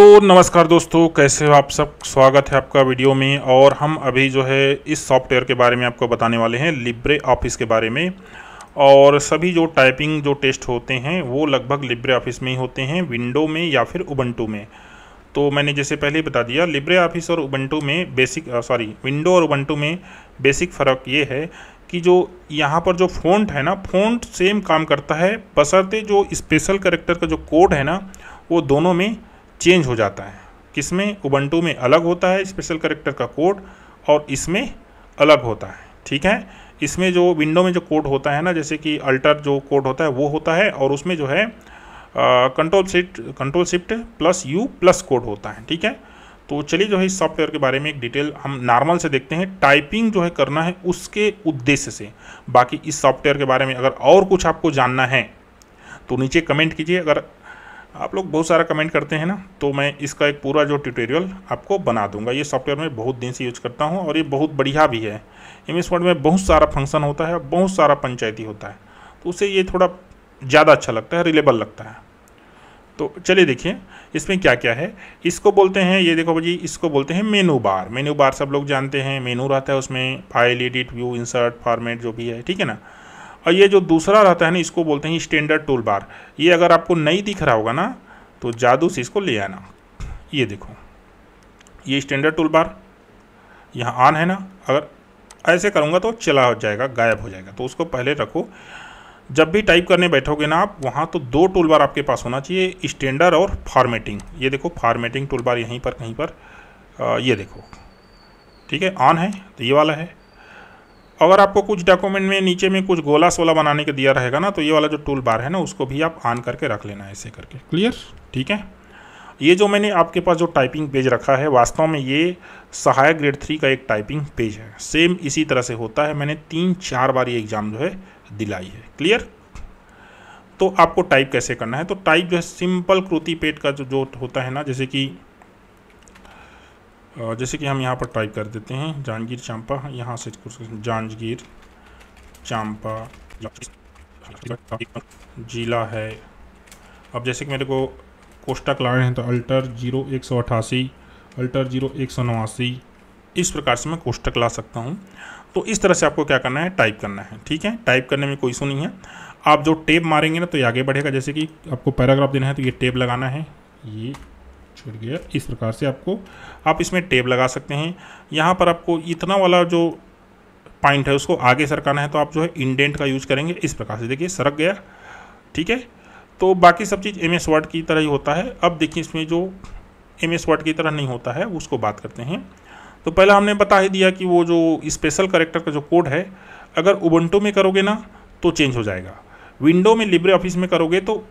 तो नमस्कार दोस्तों कैसे हो आप सब स्वागत है आपका वीडियो में और हम अभी जो है इस सॉफ्टवेयर के बारे में आपको बताने वाले हैं लिब्रे ऑफिस के बारे में और सभी जो टाइपिंग जो टेस्ट होते हैं वो लगभग लिब्रे ऑफिस में ही होते हैं विंडो में या फिर उबंटू में तो मैंने जैसे पहले ही बता दिया लिब्रे ऑफिस और उबंटू में बेसिक सॉरी विंडो और उबंटू में बेसिक फ़र्क ये है कि जो यहाँ पर जो फ़ॉन्ट है ना फ़ॉन्ट सेम काम करता है बसरते जो स्पेशल करेक्टर का जो कोड है ना वो दोनों में चेंज हो जाता है किसमें उबंटू में अलग होता है स्पेशल करेक्टर का कोड और इसमें अलग होता है ठीक है इसमें जो विंडो में जो कोड होता है ना जैसे कि अल्टर जो कोड होता है वो होता है और उसमें जो है control shift control shift plus U plus code होता है ठीक है तो चलिए जो है इस सॉफ्टवेयर के बारे में एक डिटेल हम नॉर्मल से देखते हैं टाइपिंग जो है करना है उसके उद्देश्य से बाकी इस सॉफ्टवेयर के बारे में अगर और कुछ आपको जानना है तो नीचे कमेंट कीजिए अगर आप लोग बहुत सारा कमेंट करते हैं ना तो मैं इसका एक पूरा जो ट्यूटोरियल आपको बना दूंगा ये सॉफ्टवेयर मैं बहुत दिन से यूज करता हूँ और ये बहुत बढ़िया भी है एम एस वर्ड में बहुत सारा फंक्शन होता है और बहुत सारा पंचायती होता है तो उसे ये थोड़ा ज़्यादा अच्छा लगता है रिलेबल लगता है तो चलिए देखिए इसमें क्या क्या है इसको बोलते हैं ये देखो भाजी इसको बोलते हैं मेनू बार मेनू बार सब लोग जानते हैं मेनू रहता है उसमें file edit view insert format जो भी है ठीक है ना और ये जो दूसरा रहता है ना इसको बोलते हैं स्टैंडर्ड टूल बार ये अगर आपको नहीं दिख रहा होगा ना तो जादू से इसको ले आना ये देखो ये स्टैंडर्ड टूल बार यहाँ ऑन है ना अगर ऐसे करूँगा तो चला हो जाएगा गायब हो जाएगा तो उसको पहले रखो जब भी टाइप करने बैठोगे ना आप वहाँ तो दो टूल बार आपके पास होना चाहिए स्टैंडर्ड और फॉर्मेटिंग ये देखो फॉर्मेटिंग टूल बार यहीं पर कहीं पर आ, ये देखो ठीक है ऑन है तो ये वाला है अगर आपको कुछ डॉक्यूमेंट में नीचे में कुछ गोला सोला बनाने के दिया रहेगा ना तो ये वाला जो टूल बार है ना उसको भी आप ऑन करके रख लेना ऐसे करके क्लियर ठीक है ये जो मैंने आपके पास जो टाइपिंग पेज रखा है वास्तव में ये सहायक ग्रेड थ्री का एक टाइपिंग पेज है सेम इसी तरह से होता है मैंने तीन चार बार ये एग्ज़ाम जो है दिलाई है क्लियर तो आपको टाइप कैसे करना है तो टाइप जो है सिंपल कृति पेट का जो जो होता है ना जैसे कि जैसे कि हम यहाँ पर टाइप कर देते हैं जांजगीर चांपा यहाँ से जांजगीर चांपा जिला है अब जैसे कि मेरे को कोष्टक लाए हैं तो अल्टर जीरो एक सौ अट्ठासी अल्टर जीरो एक सौ नवासी इस प्रकार से मैं कोष्टक ला सकता हूँ तो इस तरह से आपको क्या करना है टाइप करना है ठीक है टाइप करने में कोई इशू नहीं है आप जो टेप मारेंगे ना तो ये आगे बढ़ेगा जैसे कि आपको पैराग्राफ देना है तो ये टेप लगाना है ये छूट गया इस प्रकार से आपको आप इसमें टेप लगा सकते हैं यहाँ पर आपको इतना वाला जो पॉइंट है उसको आगे सरकाना है तो आप जो है इंडेंट का यूज करेंगे इस प्रकार से देखिए सरक गया ठीक है तो बाकी सब चीज़ एम एस वर्ड की तरह ही होता है अब देखिए इसमें जो एम एस वर्ड की तरह नहीं होता है उसको बात करते हैं तो पहला हमने बता ही दिया कि वो जो स्पेशल करेक्टर का जो कोड है अगर उबंटो में करोगे ना तो चेंज हो जाएगा विंडो में लिब्रे ऑफिस में करोगे तो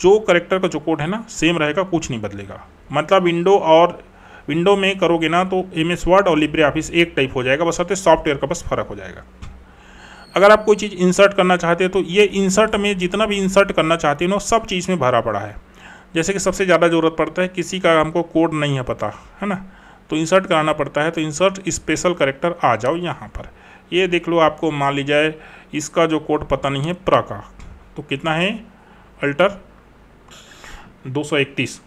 जो करेक्टर का जो कोड है ना सेम रहेगा कुछ नहीं बदलेगा मतलब विंडो और विंडो में करोगे ना तो एम एस वर्ड और लिब्रे ऑफिस एक टाइप हो जाएगा बस होते सॉफ्टवेयर का बस फर्क हो जाएगा अगर आप कोई चीज़ इंसर्ट करना चाहते हैं तो ये इंसर्ट में जितना भी इंसर्ट करना चाहते हैं ना सब चीज़ में भरा पड़ा है जैसे कि सबसे ज़्यादा ज़रूरत पड़ता है किसी का हमको कोड नहीं है पता है ना तो इंसर्ट कराना पड़ता है तो इंसर्ट स्पेशल करेक्टर आ जाओ यहाँ पर ये देख लो आपको मान ली जाए इसका जो कोड पता नहीं है प्र का तो कितना है अल्टर 231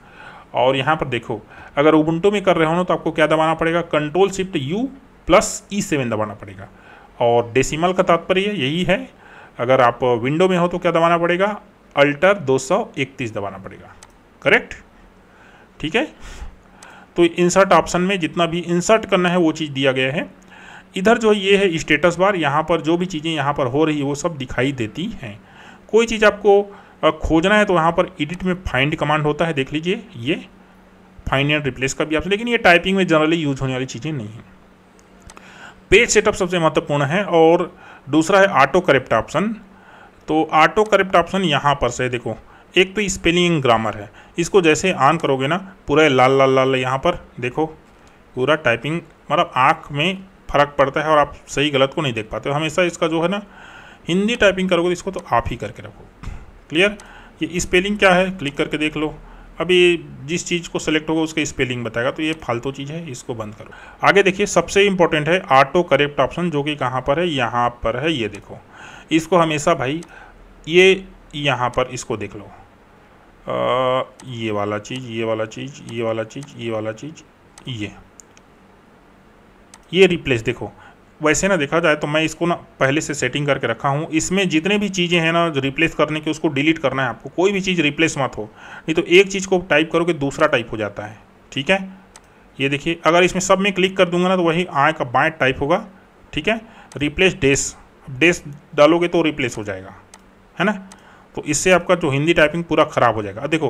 और यहाँ पर देखो अगर उबंटो में कर रहे हो ना तो आपको क्या दबाना पड़ेगा control shift U plus E seven दबाना पड़ेगा और डेसिमल का तात्पर्य यही है अगर आप विंडो में हो तो क्या दबाना पड़ेगा अल्टर 231 दबाना पड़ेगा करेक्ट ठीक है तो इंसर्ट ऑप्शन में जितना भी इंसर्ट करना है वो चीज़ दिया गया है इधर जो ये है स्टेटस बार यहाँ पर जो भी चीज़ें यहाँ पर हो रही है वो सब दिखाई देती हैं कोई चीज़ आपको खोजना है तो यहाँ पर एडिट में फाइंड कमांड होता है देख लीजिए ये फाइंड एंड रिप्लेस का भी ऑप्शन लेकिन ये टाइपिंग में जनरली यूज होने वाली चीज़ें नहीं हैं पेज सेटअप सबसे महत्वपूर्ण है और दूसरा है ऑटो करेप्ट ऑप्शन तो ऑटो करेप्ट ऑप्शन यहाँ पर से देखो एक तो स्पेलिंग ग्रामर है इसको जैसे ऑन करोगे ना पूरा लाल लाल लाल यहाँ पर देखो पूरा टाइपिंग मतलब आँख में फ़र्क पड़ता है और आप सही गलत को नहीं देख पाते हो हमेशा इसका जो है ना हिंदी टाइपिंग करोगे तो इसको तो आप ही करके रखोगे क्लियर ये स्पेलिंग क्या है क्लिक करके देख लो अभी जिस चीज़ को सेलेक्ट होगा उसका स्पेलिंग बताएगा तो ये फालतू चीज़ है इसको बंद करो आगे देखिए सबसे इंपॉर्टेंट है ऑटो करेक्ट ऑप्शन जो कि कहाँ पर है यहाँ पर है ये देखो इसको हमेशा भाई ये यहाँ पर इसको देख लो आ, ये वाला चीज़ ये वाला चीज़ ये वाला चीज़ ये वाला चीज़ ये ये रिप्लेस देखो वैसे ना देखा जाए तो मैं इसको ना पहले से सेटिंग करके रखा हूँ इसमें जितने भी चीज़ें हैं ना रिप्लेस करने की उसको डिलीट करना है आपको कोई भी चीज़ रिप्लेस मत हो नहीं तो एक चीज़ को टाइप करोगे दूसरा टाइप हो जाता है ठीक है ये देखिए अगर इसमें सब में क्लिक कर दूंगा ना तो वही आय का बाएँ टाइप होगा ठीक है रिप्लेस डेस डेस डालोगे तो रिप्लेस हो जाएगा है ना तो इससे आपका जो हिंदी टाइपिंग पूरा ख़राब हो जाएगा देखो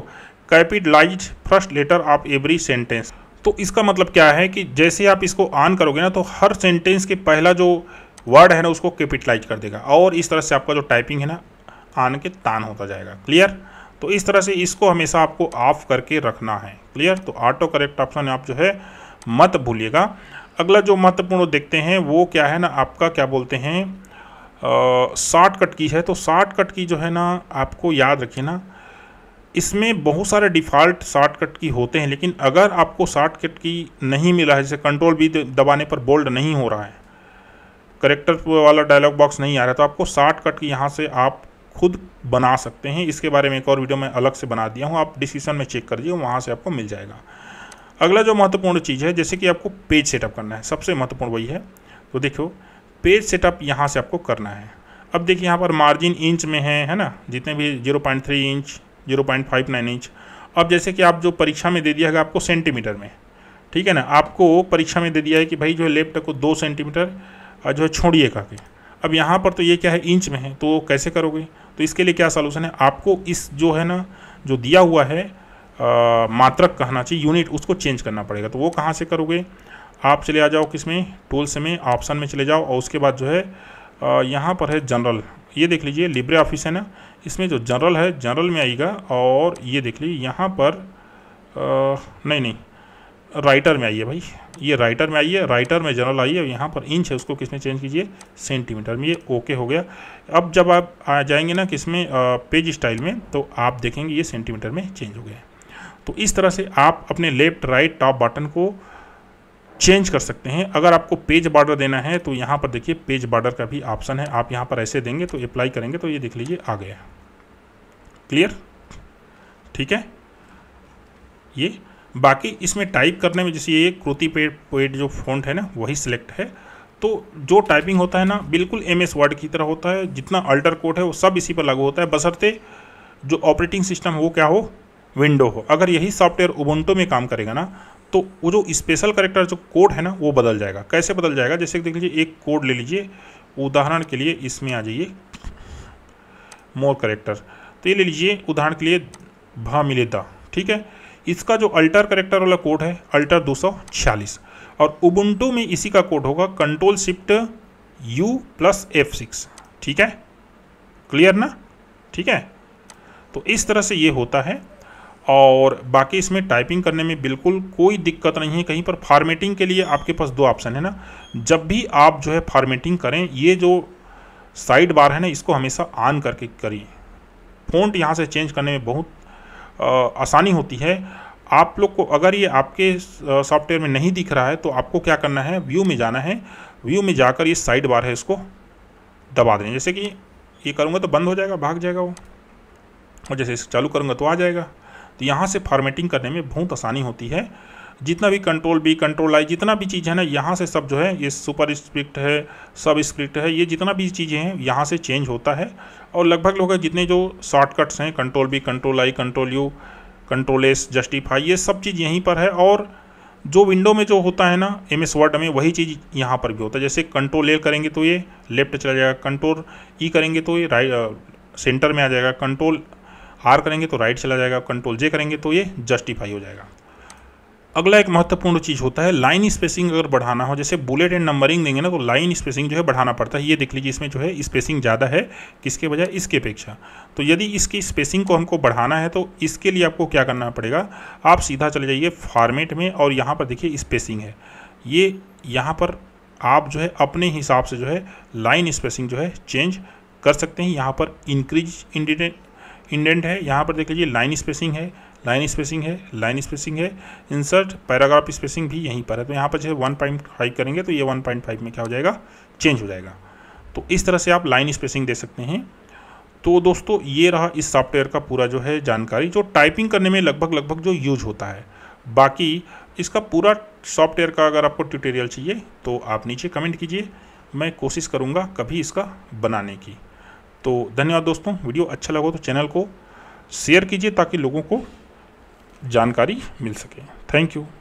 capitalise first letter of every sentence तो इसका मतलब क्या है कि जैसे आप इसको ऑन करोगे ना तो हर सेंटेंस के पहला जो वर्ड है ना उसको कैपिटलाइज कर देगा और इस तरह से आपका जो टाइपिंग है ना आन के तान होता जाएगा क्लियर तो इस तरह से इसको हमेशा आपको ऑफ करके रखना है क्लियर तो ऑटो करेक्ट ऑप्शन आप जो है मत भूलिएगा अगला जो महत्वपूर्ण देखते हैं वो क्या है ना आपका क्या बोलते हैं शॉर्टकट की है तो शॉर्टकट की जो है ना आपको याद रखिए ना इसमें बहुत सारे डिफ़ॉल्ट शॉर्टकट की होते हैं लेकिन अगर आपको शॉर्टकट की नहीं मिला है जैसे कंट्रोल भी दबाने पर बोल्ड नहीं हो रहा है करेक्टर वाला डायलॉग बॉक्स नहीं आ रहा है तो आपको शॉर्टकट की यहाँ से आप खुद बना सकते हैं इसके बारे में एक और वीडियो मैं अलग से बना दिया हूँ आप डिसीशन में चेक कर दीजिए वहाँ से आपको मिल जाएगा अगला जो महत्वपूर्ण चीज़ है जैसे कि आपको पेज सेटअप करना है सबसे महत्वपूर्ण वही है तो देखो पेज सेटअप यहाँ से आपको करना है अब देखिए यहाँ पर मार्जिन इंच में है है ना जितने भी 0.3 inch zero point five nine inch अब जैसे कि आप जो परीक्षा में दे दिया है आपको सेंटीमीटर में ठीक है ना आपको परीक्षा में दे दिया है कि भाई जो है लेफ्ट को दो सेंटीमीटर जो है छोड़िए का के अब यहाँ पर तो ये क्या है इंच में है तो कैसे करोगे तो इसके लिए क्या सॉल्यूशन है आपको इस जो है ना जो दिया हुआ है आ, मात्रक कहना चाहिए यूनिट उसको चेंज करना पड़ेगा तो वो कहाँ से करोगे आप चले आ जाओ किस में टूल्स में ऑप्शन में चले जाओ और उसके बाद जो है यहाँ पर है जनरल ये देख लीजिए लिब्रे ऑफिस है ना इसमें जो जनरल है जनरल में आएगा और ये देख लीजिए यहाँ पर आ, नहीं नहीं राइटर में आइए भाई ये राइटर में आइए राइटर में जनरल आइए और यहाँ पर इंच है उसको किसमें चेंज कीजिए सेंटीमीटर में ये ओके हो गया अब जब आप आ जाएंगे ना किस आ, पेज स्टाइल में तो आप देखेंगे ये सेंटीमीटर में चेंज हो गया तो इस तरह से आप अपने लेफ्ट राइट टॉप बटन को चेंज कर सकते हैं अगर आपको पेज बॉर्डर देना है तो यहाँ पर देखिए पेज बॉर्डर का भी ऑप्शन है आप यहाँ पर ऐसे देंगे तो अप्लाई करेंगे तो ये देख लीजिए आ गया क्लियर ठीक है ये बाकी इसमें टाइप करने में जैसे ये कृति पेड पेड जो फॉन्ट है ना वही सिलेक्ट है तो जो टाइपिंग होता है ना बिल्कुल एम एस वर्ड की तरह होता है जितना अल्टर कोड है वो सब इसी पर लागू होता है बसरते जो ऑपरेटिंग सिस्टम वो क्या हो विंडो हो अगर यही सॉफ्टवेयर उबंटो में काम करेगा ना तो वो जो स्पेशल करेक्टर जो कोड है ना वो बदल जाएगा कैसे बदल जाएगा जैसे देख लीजिए एक कोड ले लीजिए उदाहरण के लिए इसमें आ जाइए मोर करेक्टर तो ये ले लीजिए उदाहरण के लिए भा मिले ठीक है इसका जो अल्टर करेक्टर वाला कोड है अल्टर 246 और उबुंटू में इसी का कोड होगा control shift U plus F six ठीक है क्लियर ना ठीक है तो इस तरह से ये होता है और बाकी इसमें टाइपिंग करने में बिल्कुल कोई दिक्कत नहीं है कहीं पर फार्मेटिंग के लिए आपके पास दो ऑप्शन है ना जब भी आप जो है फार्मेटिंग करें ये जो साइड बार है ना इसको हमेशा ऑन करके करिए फ़ॉन्ट यहाँ से चेंज करने में बहुत आ, आसानी होती है आप लोग को अगर ये आपके सॉफ्टवेयर में नहीं दिख रहा है तो आपको क्या करना है व्यू में जाना है व्यू में जाकर ये साइड बार है इसको दबा देना जैसे कि ये करूँगा तो बंद हो जाएगा भाग जाएगा वो और जैसे इसको चालू करूँगा तो आ जाएगा तो यहाँ से फॉर्मेटिंग करने में बहुत आसानी होती है जितना भी कंट्रोल बी कंट्रोल आई जितना भी चीज़ है ना यहाँ से सब जो है ये सुपर स्क्रिप्ट है सब स्क्रिप्ट है ये जितना भी चीज़ें हैं यहाँ से चेंज होता है और लगभग लोग जितने जो शॉर्टकट्स हैं control B control I control U control S justify ये सब चीज़ यहीं पर है और जो विंडो में जो होता है ना एम एस वर्ड में वही चीज़ यहाँ पर भी होता है जैसे कंट्रोल ए करेंगे तो ये लेफ्ट चला जाएगा कंट्रोल ई e करेंगे तो ये राइट सेंटर में आ जाएगा कंट्रोल आर करेंगे तो राइट चला जाएगा कंट्रोल जे करेंगे तो ये जस्टिफाई हो जाएगा अगला एक महत्वपूर्ण चीज़ होता है लाइन स्पेसिंग अगर बढ़ाना हो जैसे बुलेट एंड नंबरिंग देंगे ना तो लाइन स्पेसिंग जो है बढ़ाना पड़ता है ये देख लीजिए इसमें जो है स्पेसिंग ज़्यादा है किसके बजाय इसके अपेक्षा तो यदि इसकी स्पेसिंग को हमको बढ़ाना है तो इसके लिए आपको क्या करना पड़ेगा आप सीधा चले जाइए फॉर्मेट में और यहाँ पर देखिए स्पेसिंग है ये यहाँ पर आप जो है अपने हिसाब से जो है लाइन स्पेसिंग जो है चेंज कर सकते हैं यहाँ पर इंक्रीज इंडेंट है यहाँ पर देख लीजिए लाइन स्पेसिंग है लाइन स्पेसिंग है लाइन स्पेसिंग है इंसर्ट पैराग्राफ स्पेसिंग भी यहीं पर है तो यहाँ पर जैसे वन पॉइंट फाइव करेंगे तो ये वन पॉइंट फाइव में क्या हो जाएगा चेंज हो जाएगा तो इस तरह से आप लाइन स्पेसिंग दे सकते हैं तो दोस्तों ये रहा इस सॉफ्टवेयर का पूरा जो है जानकारी जो टाइपिंग करने में लगभग लगभग जो यूज होता है बाकी इसका पूरा सॉफ्टवेयर का अगर आपको ट्यूटोरियल चाहिए तो आप नीचे कमेंट कीजिए मैं कोशिश करूँगा कभी इसका बनाने की तो धन्यवाद दोस्तों वीडियो अच्छा लगा तो चैनल को शेयर कीजिए ताकि लोगों को जानकारी मिल सके थैंक यू